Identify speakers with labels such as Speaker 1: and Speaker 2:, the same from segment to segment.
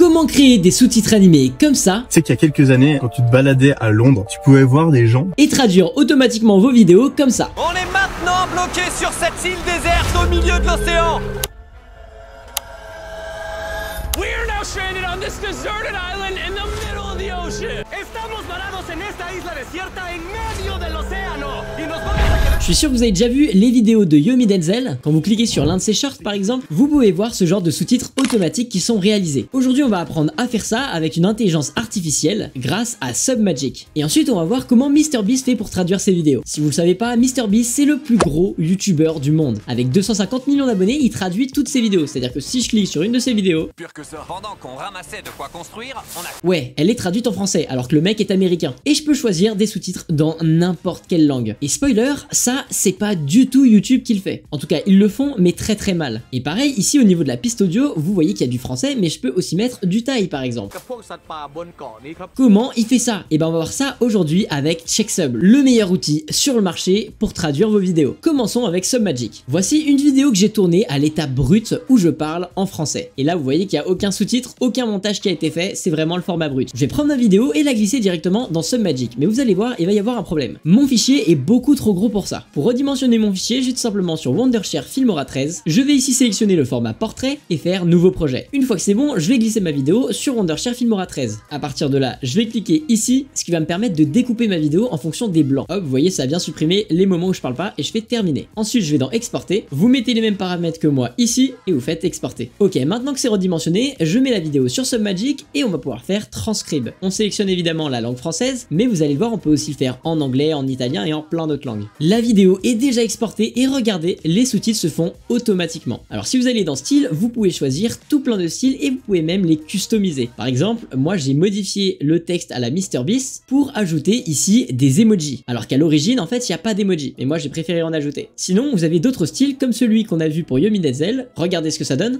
Speaker 1: Comment créer des sous-titres animés comme ça C'est qu'il y a quelques années, quand tu te baladais à Londres, tu pouvais voir des gens et traduire automatiquement vos vidéos comme ça. On est maintenant bloqué sur cette île déserte au milieu de l'océan. are now stranded on this deserted island je suis sûr que vous avez déjà vu les vidéos de Yomi Denzel. Quand vous cliquez sur l'un de ses shorts par exemple, vous pouvez voir ce genre de sous-titres automatiques qui sont réalisés. Aujourd'hui, on va apprendre à faire ça avec une intelligence artificielle grâce à Submagic. Et ensuite, on va voir comment MrBeast fait pour traduire ses vidéos. Si vous le savez pas, MrBeast c'est le plus gros youtubeur du monde. Avec 250 millions d'abonnés, il traduit toutes ses vidéos. C'est-à-dire que si je clique sur une de ses vidéos, que de quoi construire, Ouais, elle est traduite en français alors que le mec est américain. Et je peux choisir des sous-titres dans n'importe quelle langue. Et spoiler, ça c'est pas du tout YouTube qui le fait. En tout cas, ils le font mais très très mal. Et pareil, ici au niveau de la piste audio, vous voyez qu'il y a du français mais je peux aussi mettre du taille par exemple. Comment il fait ça Et eh ben on va voir ça aujourd'hui avec Checksub, le meilleur outil sur le marché pour traduire vos vidéos. Commençons avec Submagic. Voici une vidéo que j'ai tournée à l'état brut où je parle en français. Et là vous voyez qu'il n'y a aucun sous-titre, aucun montage qui a été fait, c'est vraiment le format brut. Je vais prendre ma vidéo et la glisser directement dans Submagic. Mais vous allez voir, il va y avoir un problème. Mon fichier est beaucoup trop gros pour ça. Pour redimensionner mon fichier, je vais tout simplement sur Wondershare Filmora 13. Je vais ici sélectionner le format portrait et faire nouveau projet. Une fois que c'est bon, je vais glisser ma vidéo sur Wondershare Filmora 13. À partir de là, je vais cliquer ici, ce qui va me permettre de découper ma vidéo en fonction des blancs. Hop, vous voyez, ça a bien supprimé les moments où je parle pas et je fais terminer. Ensuite, je vais dans exporter. Vous mettez les mêmes paramètres que moi ici et vous faites exporter. Ok, maintenant que c'est redimensionné, je mets la vidéo sur Submagic et on va pouvoir faire transcribe. On sélectionne évidemment la langue française, mais vous allez voir, on peut aussi le faire en anglais, en italien et en plein d'autres langues. La vidéo est déjà exportée et regardez, les sous-titres se font automatiquement. Alors si vous allez dans style, vous pouvez choisir tout plein de styles et vous pouvez même les customiser. Par exemple, moi j'ai modifié le texte à la MrBeast pour ajouter ici des emojis. Alors qu'à l'origine, en fait, il n'y a pas d'emojis Mais moi j'ai préféré en ajouter. Sinon, vous avez d'autres styles comme celui qu'on a vu pour Yomi Denzel. Regardez ce que ça donne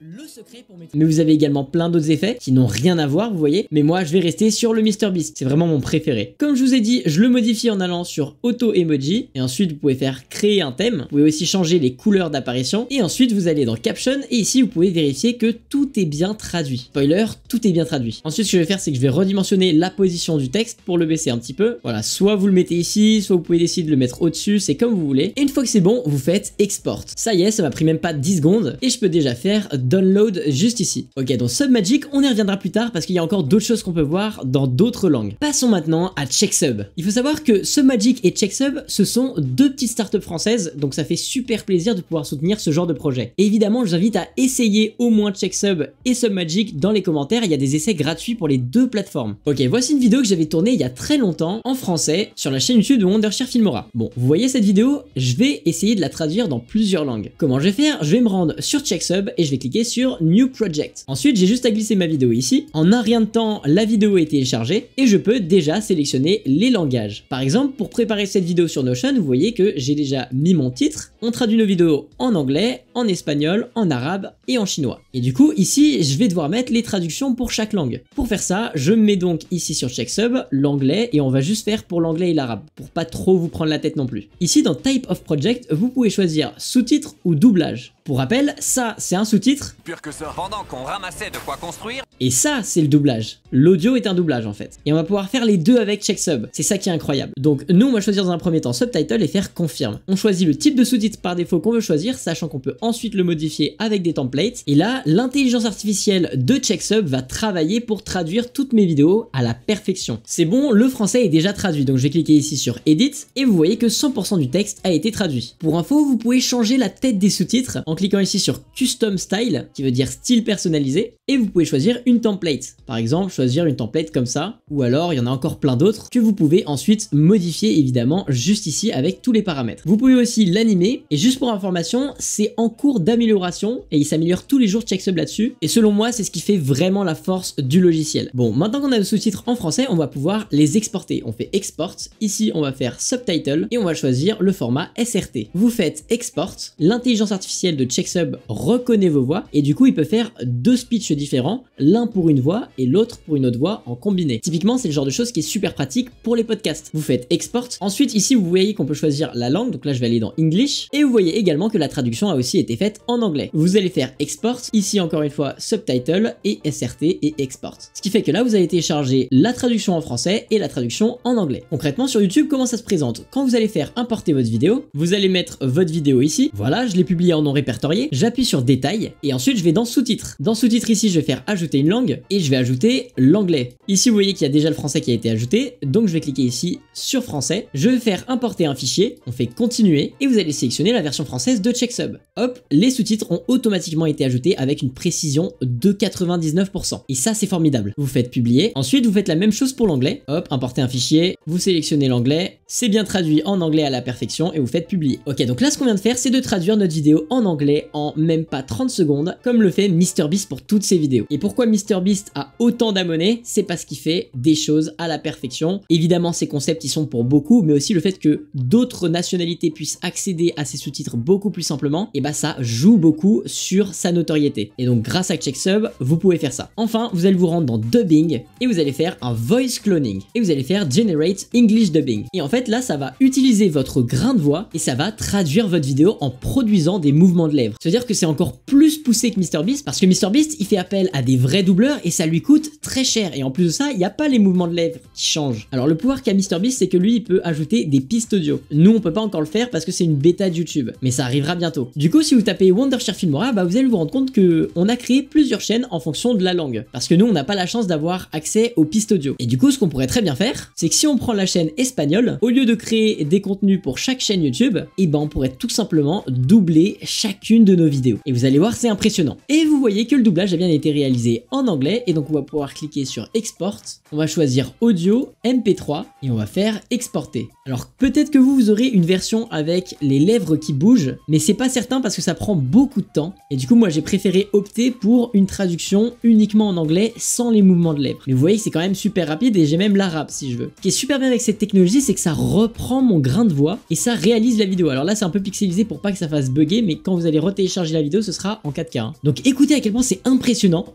Speaker 1: le secret pour mes. Mais vous avez également plein d'autres effets qui n'ont rien à voir, vous voyez. Mais moi, je vais rester sur le Mr Beast. C'est vraiment mon préféré. Comme je vous ai dit, je le modifie en allant sur Auto Emoji. Et ensuite, vous pouvez faire créer un thème. Vous pouvez aussi changer les couleurs d'apparition. Et ensuite, vous allez dans Caption. Et ici, vous pouvez vérifier que tout est bien traduit. Spoiler, tout est bien traduit. Ensuite, ce que je vais faire, c'est que je vais redimensionner la position du texte pour le baisser un petit peu. Voilà, soit vous le mettez ici, soit vous pouvez décider de le mettre au-dessus. C'est comme vous voulez. Et une fois que c'est bon, vous faites export. Ça y est, ça m'a pris même pas 10 secondes. Et je peux déjà faire download juste ici. Ok, donc Submagic, on y reviendra plus tard parce qu'il y a encore d'autres choses qu'on peut voir dans d'autres langues. Passons maintenant à Checksub. Il faut savoir que Submagic et Checksub, ce sont deux petites startups françaises, donc ça fait super plaisir de pouvoir soutenir ce genre de projet. Et évidemment, je vous invite à essayer au moins Checksub et Submagic dans les commentaires, il y a des essais gratuits pour les deux plateformes. Ok, voici une vidéo que j'avais tournée il y a très longtemps en français sur la chaîne YouTube de Wondershare Filmora. Bon, vous voyez cette vidéo, je vais essayer de la traduire dans plusieurs langues. Comment je vais faire Je vais me rendre sur Checksub et je vais cliquer sur New Project. Ensuite, j'ai juste à glisser ma vidéo ici. En un rien de temps, la vidéo est téléchargée et je peux déjà sélectionner les langages. Par exemple, pour préparer cette vidéo sur Notion, vous voyez que j'ai déjà mis mon titre. On traduit nos vidéos en anglais, en espagnol, en arabe et en chinois. Et du coup, ici, je vais devoir mettre les traductions pour chaque langue. Pour faire ça, je mets donc ici sur Sub l'anglais et on va juste faire pour l'anglais et l'arabe, pour pas trop vous prendre la tête non plus. Ici, dans Type of Project, vous pouvez choisir sous titres ou doublage. Pour rappel, ça, c'est un sous-titre que ça. Pendant qu'on ramassait de quoi construire. Et ça, c'est le doublage. L'audio est un doublage en fait. Et on va pouvoir faire les deux avec Checksub C'est ça qui est incroyable. Donc nous, on va choisir dans un premier temps subtitle et faire confirme. On choisit le type de sous-titre par défaut qu'on veut choisir, sachant qu'on peut ensuite le modifier avec des templates. Et là, l'intelligence artificielle de checksub va travailler pour traduire toutes mes vidéos à la perfection. C'est bon, le français est déjà traduit, donc je vais cliquer ici sur Edit et vous voyez que 100% du texte a été traduit. Pour info, vous pouvez changer la tête des sous-titres en cliquant ici sur Custom Style qui veut dire style personnalisé et vous pouvez choisir une template. Par exemple, choisir une template comme ça ou alors il y en a encore plein d'autres que vous pouvez ensuite modifier évidemment juste ici avec tous les paramètres. Vous pouvez aussi l'animer et juste pour information, c'est en cours d'amélioration et il s'améliore tous les jours Checksub là-dessus et selon moi, c'est ce qui fait vraiment la force du logiciel. Bon, maintenant qu'on a le sous-titres en français, on va pouvoir les exporter. On fait export, ici on va faire subtitle et on va choisir le format SRT. Vous faites export, l'intelligence artificielle de Checksub reconnaît vos voix et du coup il peut faire deux speeches différents, l'un pour une voix et l'autre pour une autre voix en combiné. Typiquement c'est le genre de chose qui est super pratique pour les podcasts. Vous faites export, ensuite ici vous voyez qu'on peut choisir la langue, donc là je vais aller dans English, et vous voyez également que la traduction a aussi été faite en anglais. Vous allez faire export, ici encore une fois subtitle et SRT et export. Ce qui fait que là vous allez télécharger la traduction en français et la traduction en anglais. Concrètement sur YouTube comment ça se présente Quand vous allez faire importer votre vidéo, vous allez mettre votre vidéo ici, voilà je l'ai publié en non répertorié, j'appuie sur détail et ensuite, je vais dans sous-titres. Dans sous-titres ici, je vais faire ajouter une langue et je vais ajouter l'anglais. Ici, vous voyez qu'il y a déjà le français qui a été ajouté, donc je vais cliquer ici sur français. Je vais faire importer un fichier, on fait continuer et vous allez sélectionner la version française de Checksub. Hop, les sous-titres ont automatiquement été ajoutés avec une précision de 99%. Et ça, c'est formidable. Vous faites publier. Ensuite, vous faites la même chose pour l'anglais. Hop, importer un fichier, vous sélectionnez l'anglais, c'est bien traduit en anglais à la perfection et vous faites publier. Ok, donc là, ce qu'on vient de faire, c'est de traduire notre vidéo en anglais en même pas 30 secondes comme le fait MrBeast pour toutes ses vidéos. Et pourquoi MrBeast a autant d'abonnés C'est parce qu'il fait des choses à la perfection. Évidemment, ces concepts ils sont pour beaucoup, mais aussi le fait que d'autres nationalités puissent accéder à ces sous-titres beaucoup plus simplement, et bah ça joue beaucoup sur sa notoriété. Et donc grâce à CheckSub, vous pouvez faire ça. Enfin, vous allez vous rendre dans Dubbing, et vous allez faire un Voice Cloning, et vous allez faire Generate English Dubbing. Et en fait, là, ça va utiliser votre grain de voix, et ça va traduire votre vidéo en produisant des mouvements de lèvres. C'est-à-dire que c'est encore plus poussé que MrBeast parce que MrBeast il fait appel à des vrais doubleurs et ça lui coûte très cher et en plus de ça il n'y a pas les mouvements de lèvres qui changent. Alors le pouvoir qu'a MrBeast c'est que lui il peut ajouter des pistes audio. Nous on peut pas encore le faire parce que c'est une bêta de YouTube mais ça arrivera bientôt. Du coup si vous tapez Wondershare Filmora bah vous allez vous rendre compte que on a créé plusieurs chaînes en fonction de la langue parce que nous on n'a pas la chance d'avoir accès aux pistes audio. Et du coup ce qu'on pourrait très bien faire c'est que si on prend la chaîne espagnole au lieu de créer des contenus pour chaque chaîne YouTube et eh ben on pourrait tout simplement doubler chacune de nos vidéos. Et vous allez voir c'est impressionnant. Et vous voyez que le doublage a bien été réalisé en anglais et donc on va pouvoir cliquer sur export, on va choisir audio, mp3 et on va faire exporter. Alors peut-être que vous, vous aurez une version avec les lèvres qui bougent mais c'est pas certain parce que ça prend beaucoup de temps et du coup moi j'ai préféré opter pour une traduction uniquement en anglais sans les mouvements de lèvres. Mais vous voyez c'est quand même super rapide et j'ai même l'arabe si je veux. Ce qui est super bien avec cette technologie c'est que ça reprend mon grain de voix et ça réalise la vidéo. Alors là c'est un peu pixelisé pour pas que ça fasse bugger mais quand vous allez re-télécharger la vidéo ce sera en 4 Hein. Donc écoutez à quel point c'est impressionnant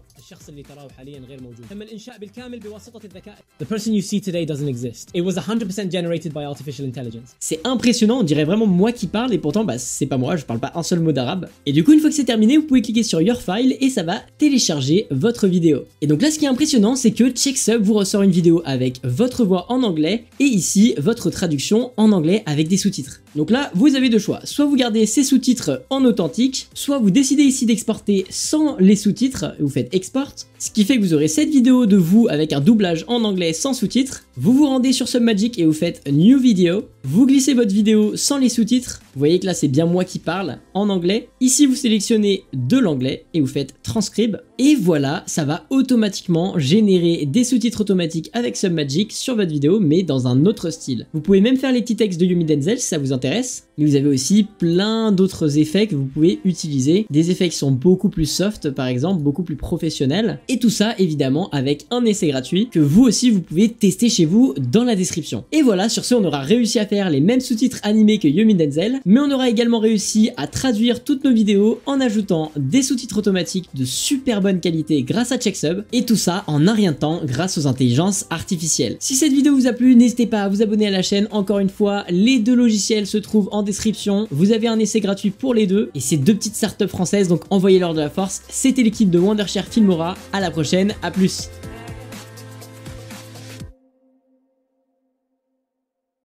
Speaker 1: c'est impressionnant, on dirait vraiment moi qui parle et pourtant bah c'est pas moi, je parle pas un seul mot d'arabe. Et du coup, une fois que c'est terminé, vous pouvez cliquer sur Your File et ça va télécharger votre vidéo. Et donc là ce qui est impressionnant, c'est que CheckSub vous ressort une vidéo avec votre voix en anglais et ici votre traduction en anglais avec des sous-titres. Donc là, vous avez deux choix. Soit vous gardez ces sous-titres en authentique, soit vous décidez ici d'exporter sans les sous-titres, vous faites export ce qui fait que vous aurez cette vidéo de vous avec un doublage en anglais sans sous-titres, vous vous rendez sur Submagic et vous faites New Video. Vous glissez votre vidéo sans les sous-titres. Vous voyez que là, c'est bien moi qui parle en anglais. Ici, vous sélectionnez de l'anglais et vous faites Transcribe. Et voilà, ça va automatiquement générer des sous-titres automatiques avec Submagic sur votre vidéo, mais dans un autre style. Vous pouvez même faire les petits textes de Yumi Denzel si ça vous intéresse. Mais vous avez aussi plein d'autres effets que vous pouvez utiliser. Des effets qui sont beaucoup plus soft, par exemple, beaucoup plus professionnels. Et tout ça, évidemment, avec un essai gratuit que vous aussi, vous pouvez tester chez vous dans la description. Et voilà, sur ce, on aura réussi à faire les mêmes sous-titres animés que Yumi Denzel, mais on aura également réussi à traduire toutes nos vidéos en ajoutant des sous-titres automatiques de super bonne qualité grâce à Checksub, et tout ça en un rien de temps grâce aux intelligences artificielles. Si cette vidéo vous a plu, n'hésitez pas à vous abonner à la chaîne, encore une fois, les deux logiciels se trouvent en description, vous avez un essai gratuit pour les deux, et ces deux petites startups françaises, donc envoyez-leur de la force, c'était l'équipe de Wondershare Filmora, à la prochaine, à plus